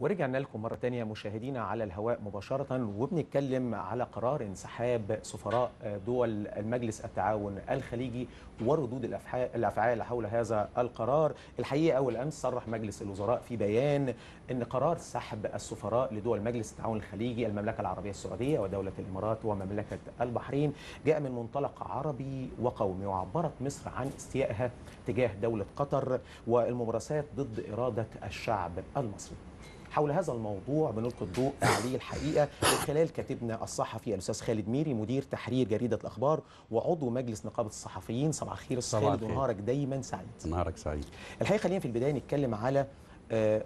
ورجعنا لكم مرة تانية مشاهدينا على الهواء مباشرة وبنتكلم على قرار انسحاب سفراء دول المجلس التعاون الخليجي وردود الأفعال حول هذا القرار الحقيقة أول أمس صرح مجلس الوزراء في بيان أن قرار سحب السفراء لدول مجلس التعاون الخليجي المملكة العربية السعودية ودولة الإمارات ومملكة البحرين جاء من منطلق عربي وقومي وعبرت مصر عن استيائها تجاه دولة قطر والممارسات ضد إرادة الشعب المصري حول هذا الموضوع بنلقي الضوء عليه الحقيقه من خلال كاتبنا الصحفي الاستاذ خالد ميري مدير تحرير جريده الاخبار وعضو مجلس نقابه الصحفيين صباح الخير استاذ خالد ونهارك دايما سعيد نهارك سعيد الحقيقه خلينا في البدايه نتكلم على آه،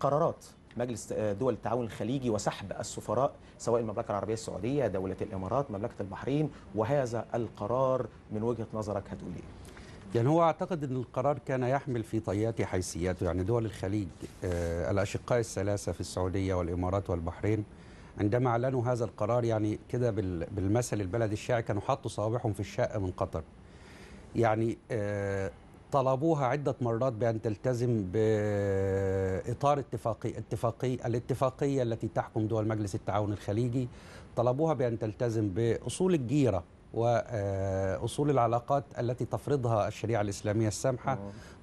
قرارات مجلس آه، دول التعاون الخليجي وسحب السفراء سواء المملكه العربيه السعوديه دوله الامارات مملكه البحرين وهذا القرار من وجهه نظرك هتقول ايه يعني هو اعتقد ان القرار كان يحمل في طياته حيثياته يعني دول الخليج آه، الاشقاء الثلاثه في السعوديه والامارات والبحرين عندما اعلنوا هذا القرار يعني كده بالمثل البلد الشائع كانوا حطوا صوابعهم في الشقه من قطر يعني آه، طلبوها عده مرات بان تلتزم باطار اتفاقي اتفاقي الاتفاقيه التي تحكم دول مجلس التعاون الخليجي طلبوها بان تلتزم باصول الجيره واصول العلاقات التي تفرضها الشريعه الاسلاميه السامحه آه.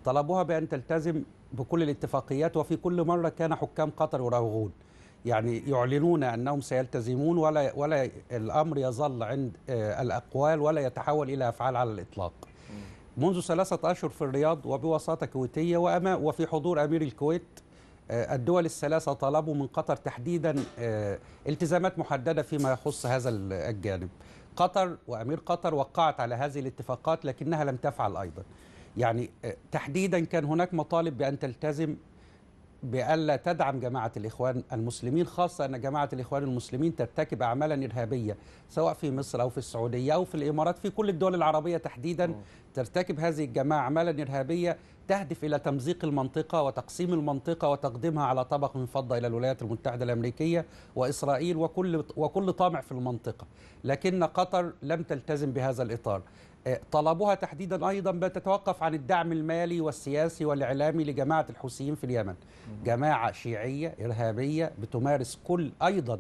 طلبوها بان تلتزم بكل الاتفاقيات وفي كل مره كان حكام قطر يراوغون يعني يعلنون انهم سيلتزمون ولا ولا الامر يظل عند آه، الاقوال ولا يتحول الى افعال على الاطلاق منذ ثلاثة أشهر في الرياض وبوساطة كويتية وأما وفي حضور أمير الكويت آه، الدول الثلاثة طلبوا من قطر تحديدا التزامات محددة فيما يخص هذا الجانب قطر وامير قطر وقعت على هذه الاتفاقات لكنها لم تفعل ايضا يعني آه، تحديدا كان هناك مطالب بان تلتزم بألا تدعم جماعة الإخوان المسلمين خاصة أن جماعة الإخوان المسلمين ترتكب أعمالا إرهابية سواء في مصر أو في السعودية أو في الإمارات في كل الدول العربية تحديدا ترتكب هذه الجماعة أعمالا إرهابية تهدف إلى تمزيق المنطقة وتقسيم المنطقة وتقديمها على طبق من فضة إلى الولايات المتحدة الأمريكية وإسرائيل وكل, وكل طامع في المنطقة لكن قطر لم تلتزم بهذا الإطار آه، طلبها تحديدا ايضا بتتوقف عن الدعم المالي والسياسي والاعلامي لجماعه الحوثيين في اليمن جماعه شيعيه ارهابيه بتمارس كل ايضا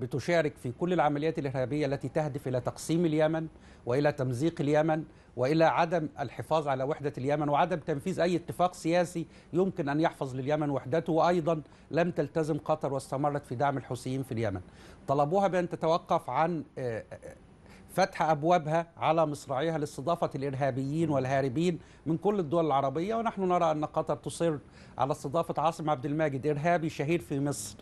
بتشارك في كل العمليات الارهابيه التي تهدف الى تقسيم اليمن والى تمزيق اليمن والى عدم الحفاظ على وحده اليمن وعدم تنفيذ اي اتفاق سياسي يمكن ان يحفظ لليمن وحدته وايضا لم تلتزم قطر واستمرت في دعم الحوثيين في اليمن. طلبوها بان تتوقف عن آه، آه، فتح ابوابها على مصراعيها لاستضافه الارهابيين والهاربين من كل الدول العربيه ونحن نرى ان قطر تصر على استضافه عاصم عبد الماجد ارهابي شهير في مصر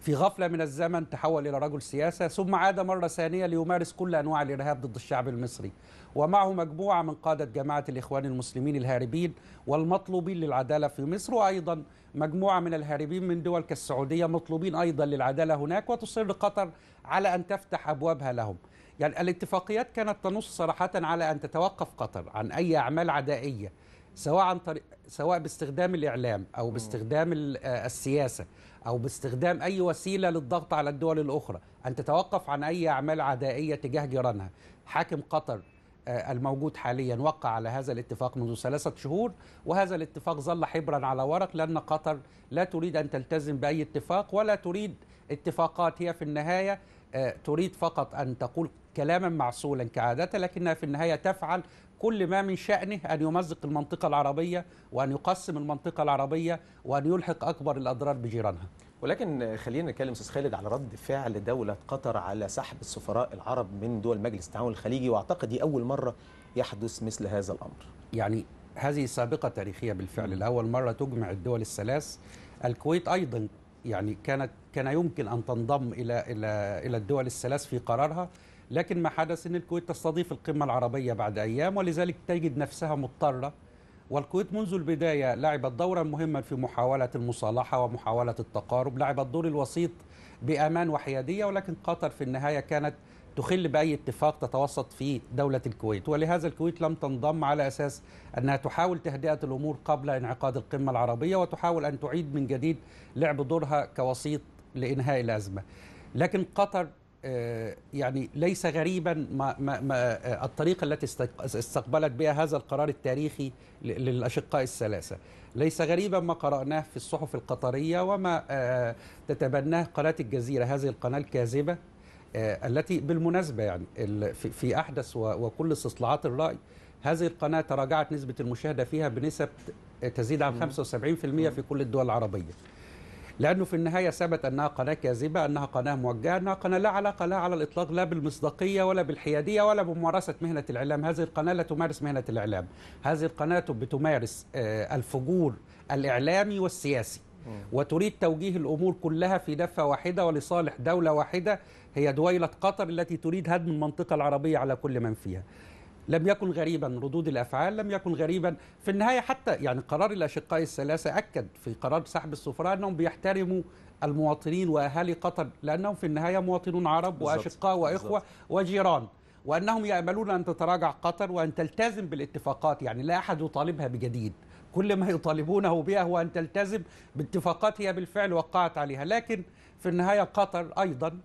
في غفله من الزمن تحول الى رجل سياسه ثم عاد مره ثانيه ليمارس كل انواع الارهاب ضد الشعب المصري ومعه مجموعه من قاده جماعه الاخوان المسلمين الهاربين والمطلوبين للعداله في مصر وايضا مجموعه من الهاربين من دول كالسعوديه مطلوبين ايضا للعداله هناك وتصر قطر على ان تفتح ابوابها لهم يعني الاتفاقيات كانت تنص صراحة على أن تتوقف قطر عن أي أعمال عدائية سواء عن طريق سواء باستخدام الإعلام أو باستخدام آه، السياسة أو باستخدام أي وسيلة للضغط على الدول الأخرى أن تتوقف عن أي أعمال عدائية تجاه جيرانها حاكم قطر آه، الموجود حاليا وقع على هذا الاتفاق منذ ثلاثة شهور وهذا الاتفاق ظل حبرا على ورق لأن قطر لا تريد أن تلتزم بأي اتفاق ولا تريد اتفاقات هي في النهاية آه، تريد فقط أن تقول كلاما معسولا كعادة لكنها في النهاية تفعل كل ما من شأنه أن يمزق المنطقة العربية وأن يقسم المنطقة العربية وأن يلحق أكبر الأضرار بجيرانها ولكن خلينا نتكلم استاذ خالد على رد فعل دوله قطر على سحب السفراء العرب من دول مجلس التعاون الخليجي واعتقد دي اول مره يحدث مثل هذا الامر. يعني هذه سابقه تاريخيه بالفعل لاول مره تجمع الدول الثلاث الكويت ايضا يعني كانت كان يمكن ان تنضم الى الى الى الدول الثلاث في قرارها لكن ما حدث ان الكويت تستضيف القمه العربيه بعد ايام ولذلك تجد نفسها مضطره والكويت منذ البدايه لعبت دورا مهما في محاوله المصالحه ومحاوله التقارب، لعبت دور الوسيط بامان وحياديه ولكن قطر في النهايه كانت تخل باي اتفاق تتوسط فيه دوله الكويت، ولهذا الكويت لم تنضم على اساس انها تحاول تهدئه الامور قبل انعقاد القمه العربيه وتحاول ان تعيد من جديد لعب دورها كوسيط لانهاء الازمه. لكن قطر آه، يعني ليس غريبا ما ما ما آه، الطريقه التي استقبلت بها هذا القرار التاريخي للاشقاء الثلاثه ليس غريبا ما قراناه في الصحف القطريه وما آه، تتبناه قناه الجزيره هذه القناه الكاذبه التي بالمناسبه يعني في احدث وكل استصلاحات الراي هذه القناه تراجعت نسبه المشاهده فيها بنسب تزيد عن 75% في كل الدول العربيه لأنه في النهاية ثبت أنها قناة كاذبة أنها قناة موجهة أنها قناة لا علاقة لها على الإطلاق لا بالمصداقية ولا بالحيادية ولا بممارسة مهنة الإعلام هذه القناة لا تمارس مهنة الإعلام هذه القناة بتمارس آه، الفجور الإعلامي والسياسي وتريد توجيه الأمور كلها في دفة واحدة ولصالح دولة واحدة هي دويلة قطر التي تريد هدم المنطقة العربية على كل من فيها لم يكن غريبا ردود الافعال لم يكن غريبا في النهايه حتى يعني قرار الاشقاء الثلاثه اكد في قرار سحب السفراء انهم بيحترموا المواطنين واهالي قطر لانهم في النهايه مواطنون عرب واشقاء واخوه بالزبط. وجيران وانهم ياملون ان تتراجع قطر وان تلتزم بالاتفاقات يعني لا احد يطالبها بجديد كل ما يطالبونه به هو ان تلتزم باتفاقات هي بالفعل وقعت عليها لكن في النهايه قطر ايضا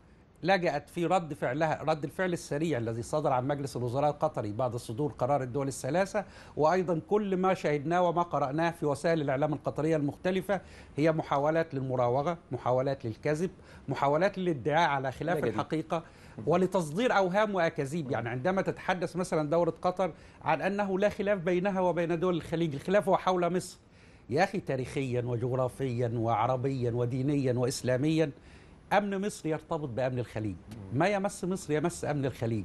لجأت في رد فعلها رد الفعل السريع الذي صدر عن مجلس الوزراء القطري بعد صدور قرار الدول الثلاثة وأيضا كل ما شاهدناه وما قرأناه في وسائل الإعلام القطرية المختلفة هي محاولات للمراوغة محاولات للكذب محاولات للادعاء على خلاف لجديد. الحقيقة ولتصدير أوهام وأكاذيب يعني عندما تتحدث مثلا دورة قطر عن أنه لا خلاف بينها وبين دول الخليج الخلاف هو حول مصر يا أخي تاريخيا وجغرافيا وعربيا ودينيا وإسلاميا امن مصر يرتبط بامن الخليج ما يمس مصر يمس امن الخليج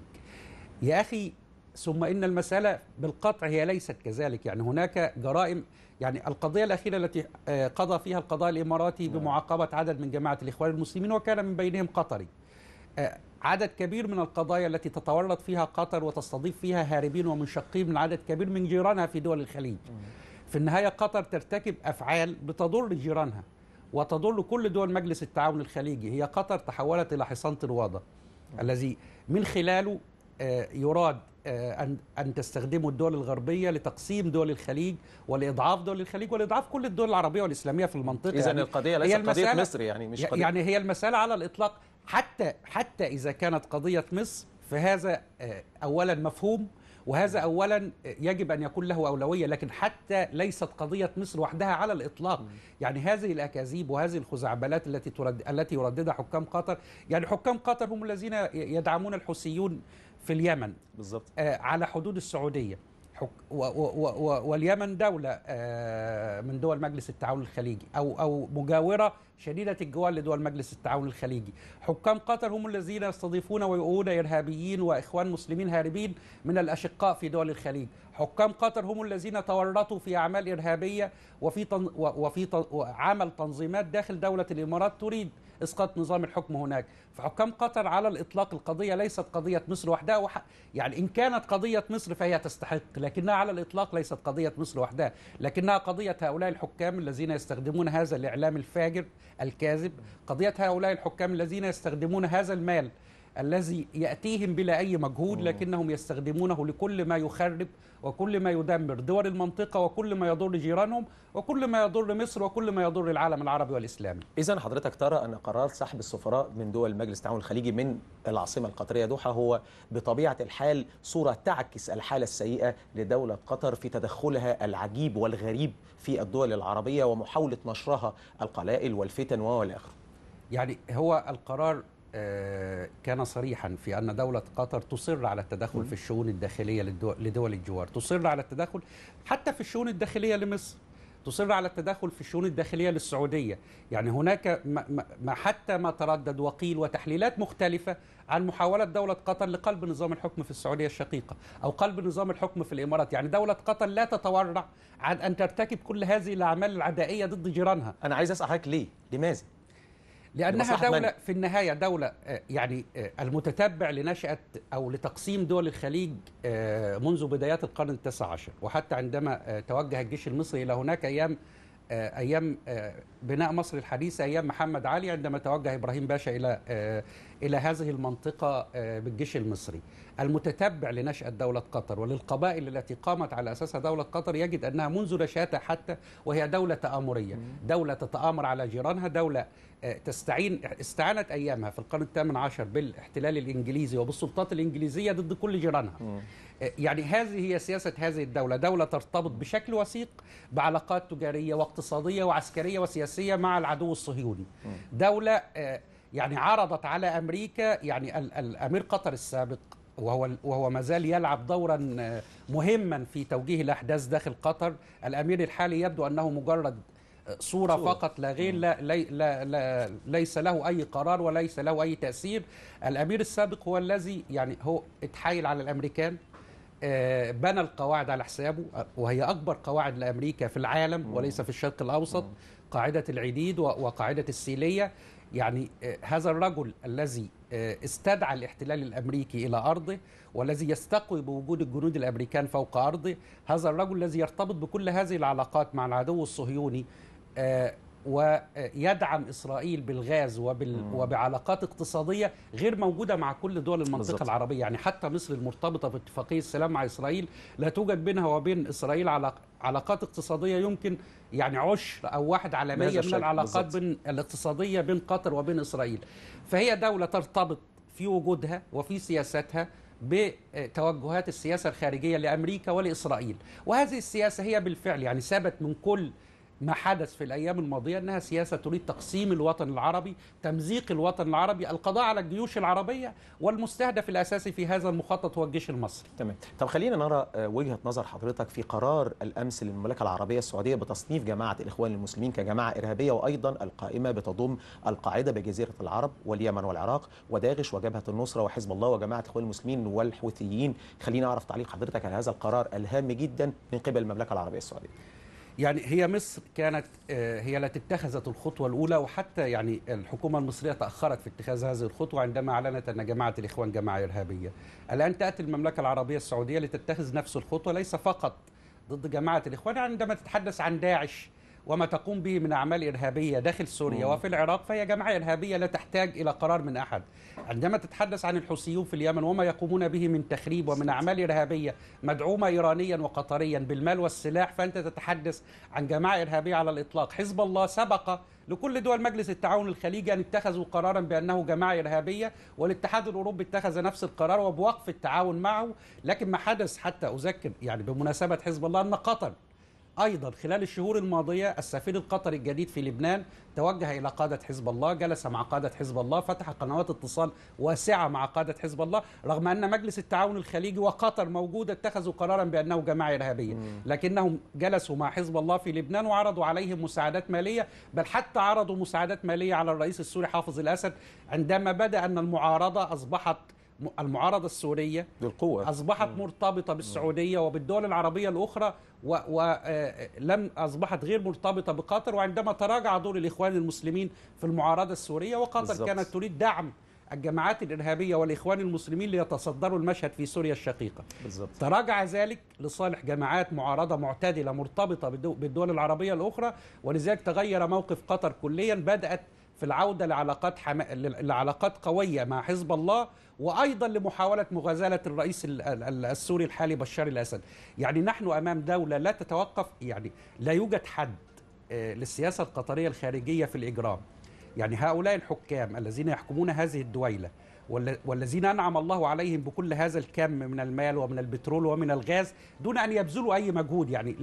يا اخي ثم ان المساله بالقطع هي ليست كذلك يعني هناك جرائم يعني القضيه الاخيره التي آه، قضى فيها القضاء الاماراتي نعم. بمعاقبه عدد من جماعه الاخوان المسلمين وكان من بينهم قطري آه، عدد كبير من القضايا التي تتورط فيها قطر وتستضيف فيها هاربين ومنشقين من عدد كبير من جيرانها في دول الخليج نعم. في النهايه قطر ترتكب افعال بتضر جيرانها وتضل كل دول مجلس التعاون الخليجي هي قطر تحولت إلى حصان طروادة الذي من خلاله آه، يراد آه، أن أن تستخدمه الدول الغربية لتقسيم دول الخليج ولإضعاف دول الخليج ولإضعاف كل الدول العربية والإسلامية في المنطقة إذا يعني القضية ليست قضية مصر يعني مش قضية يعني هي المسألة على الإطلاق حتى حتى إذا كانت قضية مصر فهذا آه، أولا مفهوم وهذا أولا يجب أن يكون له أولوية لكن حتى ليست قضية مصر وحدها على الإطلاق يعني هذه الأكاذيب وهذه الخزعبلات التي ترد التي يرددها حكام قطر يعني حكام قطر هم الذين يدعمون الحوثيون في اليمن بالظبط آه، على حدود السعودية واليمن دولة آه، من دول مجلس التعاون الخليجي أو أو مجاورة شديدة الجوار لدول مجلس التعاون الخليجي حكام قطر هم الذين يستضيفون ويؤون إرهابيين وإخوان مسلمين هاربين من الأشقاء في دول الخليج حكام قطر هم الذين تورطوا في أعمال إرهابية وفي, تن وفي تن عمل تنظيمات داخل دولة الإمارات تريد إسقاط نظام الحكم هناك فحكام قطر على الاطلاق القضيه ليست قضيه مصر وحدها وح... يعني ان كانت قضيه مصر فهي تستحق لكنها على الاطلاق ليست قضيه مصر وحدها لكنها قضيه هؤلاء الحكام الذين يستخدمون هذا الاعلام الفاجر الكاذب قضيه هؤلاء الحكام الذين يستخدمون هذا المال الذي يأتيهم بلا أي مجهود آه. لكنهم يستخدمونه لكل ما يخرب وكل ما يدمر دول المنطقة وكل ما يضر جيرانهم وكل ما يضر مصر وكل ما يضر العالم العربي والإسلامي إذا حضرتك ترى أن قرار سحب السفراء من دول مجلس التعاون الخليجي من العاصمة القطرية دوحة هو بطبيعة الحال صورة تعكس الحالة السيئة لدولة قطر في تدخلها العجيب والغريب في الدول العربية ومحاولة نشرها القلائل والفتن والآخر إلى آخره يعني هو القرار كان صريحا في أن دولة قطر تصر على التدخل في الشؤون الداخلية لدول الجوار تصر على التدخل حتى في الشؤون الداخلية لمصر تصر على التدخل في الشؤون الداخلية للسعودية يعني هناك ما حتى ما تردد وقيل وتحليلات مختلفة عن محاولة دولة قطر لقلب نظام الحكم في السعودية الشقيقة أو قلب نظام الحكم في الإمارات يعني دولة قطر لا تتورع عن أن ترتكب كل هذه الأعمال العدائية ضد جيرانها أنا عايز أسأل حضرتك ليه؟ لماذا؟ لانها دوله من... في النهايه دوله آه، يعني آه، المتتبع لنشاه او لتقسيم دول الخليج آه، منذ بدايات القرن التاسع عشر وحتى عندما توجه الجيش المصري الى هناك ايام ايام بناء مصر الحديثه ايام محمد علي عندما توجه ابراهيم باشا الى إلى هذه المنطقة آه، بالجيش المصري المتتبع لنشأة دولة قطر وللقبائل التي قامت على أساسها دولة قطر يجد أنها منذ نشأتها حتى وهي دولة تآمرية دولة تتآمر على جيرانها دولة آه، تستعين استعانت أيامها في القرن الثامن عشر بالاحتلال الإنجليزي وبالسلطات الإنجليزية ضد كل جيرانها آه، يعني هذه هي سياسة هذه الدولة دولة ترتبط بشكل وثيق بعلاقات تجارية واقتصادية وعسكرية وسياسية مع العدو الصهيوني دولة يعني عرضت على امريكا يعني الامير قطر السابق وهو وهو ما زال يلعب دورا آه، مهما في توجيه الاحداث داخل قطر الامير الحالي يبدو انه مجرد آه، صورة, صور. فقط لا غير لا, لا, لا ليس له أي قرار وليس له أي تأثير الأمير السابق هو الذي يعني هو اتحايل على الأمريكان آه، بنى القواعد على حسابه وهي أكبر قواعد لأمريكا في العالم وليس في الشرق الأوسط قاعدة العديد وقاعدة السيلية يعني آه، هذا الرجل الذي آه، استدعى الاحتلال الامريكي الى ارضه والذي يستقوي بوجود الجنود الامريكان فوق ارضه هذا الرجل الذي يرتبط بكل هذه العلاقات مع العدو الصهيوني آه، ويدعم اسرائيل بالغاز وبال وبعلاقات اقتصاديه غير موجوده مع كل دول المنطقه بالزبط. العربيه يعني حتى مصر المرتبطه باتفاقيه السلام مع اسرائيل لا توجد بينها وبين اسرائيل علاقات اقتصاديه يمكن يعني عشر او واحد على مية من العلاقات بين الاقتصاديه بين قطر وبين اسرائيل فهي دوله ترتبط في وجودها وفي سياستها بتوجهات السياسه الخارجيه لامريكا ولاسرائيل وهذه السياسه هي بالفعل يعني سابت من كل ما حدث في الايام الماضيه انها سياسه تريد تقسيم الوطن العربي، تمزيق الوطن العربي، القضاء على الجيوش العربيه والمستهدف الاساسي في هذا المخطط هو الجيش المصري. تمام، طب خلينا نرى آه، وجهه نظر حضرتك في قرار الامس للمملكه العربيه السعوديه بتصنيف جماعه الاخوان المسلمين كجماعه ارهابيه وايضا القائمه بتضم القاعده بجزيره العرب واليمن والعراق وداغش وجبهه النصره وحزب الله وجماعه الاخوان المسلمين والحوثيين، خلينا اعرف تعليق حضرتك على هذا القرار الهام جدا من قبل المملكه العربيه السعوديه. يعني هي مصر كانت آه، هي التي اتخذت الخطوة الأولى وحتى يعني الحكومة المصرية تأخرت في اتخاذ هذه الخطوة عندما أعلنت أن جماعة الإخوان جماعة إرهابية الآن تأتي المملكة العربية السعودية لتتخذ نفس الخطوة ليس فقط ضد جماعة الإخوان عندما تتحدث عن داعش وما تقوم به من أعمال إرهابية داخل سوريا وفي العراق فهي جماعة إرهابية لا تحتاج إلى قرار من أحد عندما تتحدث عن الحوثيون في اليمن وما يقومون به من تخريب ومن أعمال إرهابية مدعومة إيرانيا وقطريا بالمال والسلاح فأنت تتحدث عن جماعة إرهابية على الإطلاق حزب الله سبق لكل دول مجلس التعاون الخليجي ان اتخذوا قرارا بانه جماعه ارهابيه والاتحاد الاوروبي اتخذ نفس القرار وبوقف التعاون معه لكن ما حدث حتى اذكر يعني بمناسبه حزب الله ان قطر أيضا خلال الشهور الماضية السفير القطري الجديد في لبنان توجه إلى قادة حزب الله جلس مع قادة حزب الله فتح قنوات اتصال واسعة مع قادة حزب الله رغم أن مجلس التعاون الخليجي وقطر موجودة اتخذوا قرارا بأنه جماعة إرهابية لكنهم جلسوا مع حزب الله في لبنان وعرضوا عليهم مساعدات مالية بل حتى عرضوا مساعدات مالية على الرئيس السوري حافظ الأسد عندما بدأ أن المعارضة أصبحت المعارضة السورية بالقوة أصبحت مرتبطة بالسعودية وبالدول العربية الأخرى ولم آه، آه، أصبحت غير مرتبطة بقطر وعندما تراجع دور الإخوان المسلمين في المعارضة السورية وقطر بالزبط. كانت تريد دعم الجماعات الإرهابية والإخوان المسلمين ليتصدروا المشهد في سوريا الشقيقة بالزبط. تراجع ذلك لصالح جماعات معارضة معتدلة مرتبطة بالدول العربية الأخرى ولذلك تغير موقف قطر كليا بدأت في العوده لعلاقات حما... لعلاقات قويه مع حزب الله وايضا لمحاوله مغازله الرئيس السوري الحالي بشار الاسد يعني نحن امام دوله لا تتوقف يعني لا يوجد حد آه، للسياسه القطريه الخارجيه في الاجرام يعني هؤلاء الحكام الذين يحكمون هذه الدويله والذين انعم الله عليهم بكل هذا الكم من المال ومن البترول ومن الغاز دون ان يبذلوا اي مجهود يعني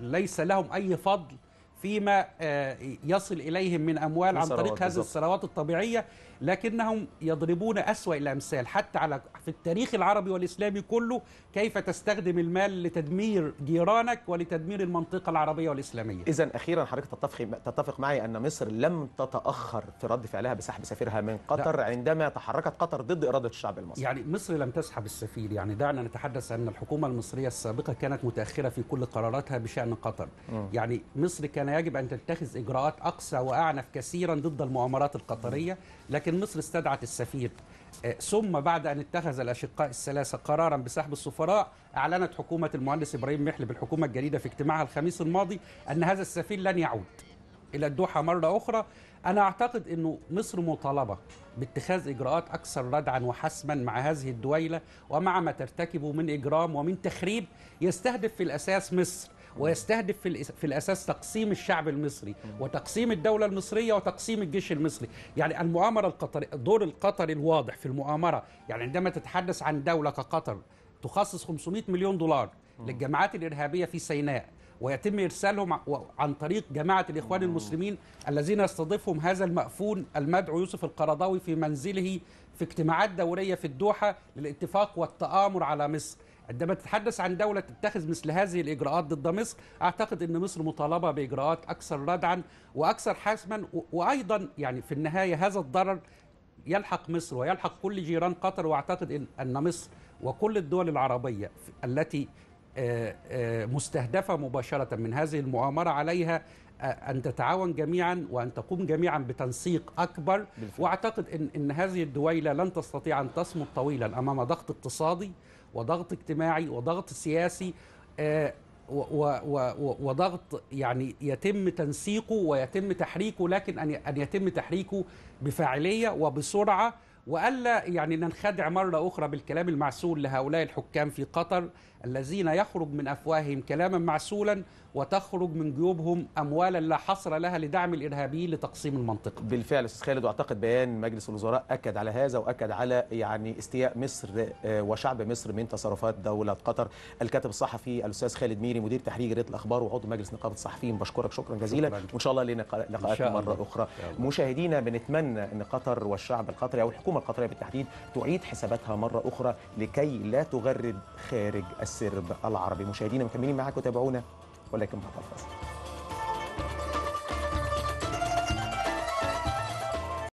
ليس لهم اي فضل فيما آه، يصل إليهم من أموال عن طريق هذه الثروات الطبيعية لكنهم يضربون أسوأ الأمثال حتى على في التاريخ العربي والإسلامي كله كيف تستخدم المال لتدمير جيرانك ولتدمير المنطقة العربية والإسلامية إذا أخيرا حضرتك تتفق تتفق معي أن مصر لم تتأخر في رد فعلها بسحب سفيرها من قطر ده. عندما تحركت قطر ضد إرادة الشعب المصري يعني مصر لم تسحب السفير يعني دعنا نتحدث أن الحكومة المصرية السابقة كانت متأخرة في كل قراراتها بشأن قطر م. يعني مصر كان يجب أن تتخذ إجراءات أقصى وأعنف كثيرا ضد المؤامرات القطرية لكن مصر استدعت السفير آه، ثم بعد أن اتخذ الأشقاء الثلاثة قرارا بسحب السفراء أعلنت حكومة المهندس إبراهيم محلب الحكومة الجديدة في اجتماعها الخميس الماضي أن هذا السفير لن يعود إلى الدوحة مرة أخرى أنا أعتقد أنه مصر مطالبة باتخاذ إجراءات أكثر ردعا وحسما مع هذه الدويلة ومع ما ترتكبه من إجرام ومن تخريب يستهدف في الأساس مصر ويستهدف في, في الأساس تقسيم الشعب المصري وتقسيم الدولة المصرية وتقسيم الجيش المصري يعني المؤامرة القطرية دور القطر الواضح في المؤامرة يعني عندما تتحدث عن دولة كقطر تخصص 500 مليون دولار للجماعات الإرهابية في سيناء ويتم ارسالهم عن طريق جماعه الاخوان المسلمين الذين يستضيفهم هذا المأفون المدعو يوسف القرضاوي في منزله في اجتماعات دوريه في الدوحه للاتفاق والتآمر على مصر عندما تتحدث عن دولة تتخذ مثل هذه الإجراءات ضد مصر أعتقد أن مصر مطالبة بإجراءات أكثر ردعا وأكثر حسما وأيضا يعني في النهاية هذا الضرر يلحق مصر ويلحق كل جيران قطر واعتقد ان ان مصر وكل الدول العربيه التي آه، آه، مستهدفه مباشره من هذه المؤامره عليها آه، ان تتعاون جميعا وان تقوم جميعا بتنسيق اكبر بالفعل. واعتقد ان ان هذه الدويله لن تستطيع ان تصمد طويلا امام ضغط اقتصادي وضغط اجتماعي وضغط سياسي آه، وضغط يعني يتم تنسيقه ويتم تحريكه لكن ان يتم تحريكه بفاعليه وبسرعه والا يعني ننخدع مره اخرى بالكلام المعسول لهؤلاء الحكام في قطر الذين يخرج من افواههم كلاما معسولا وتخرج من جيوبهم اموالا لا حصر لها لدعم الارهابيين لتقسيم المنطقه. بالفعل استاذ خالد واعتقد بيان مجلس الوزراء اكد على هذا واكد على يعني استياء مصر آه، وشعب مصر من تصرفات دوله قطر. الكاتب الصحفي الاستاذ خالد ميري مدير تحرير جريده الاخبار وعضو مجلس نقابه الصحفيين بشكرك شكرا جزيلا وان شاء الله لنا لقاءات مره اخرى. مشاهدينا بنتمنى ان قطر والشعب القطري او الحكومه القطريه بالتحديد تعيد حساباتها مره اخرى لكي لا تغرد خارج السرب العربي مشاهدينا مكملين معاكم تابعونا ولكن بعد الفاصل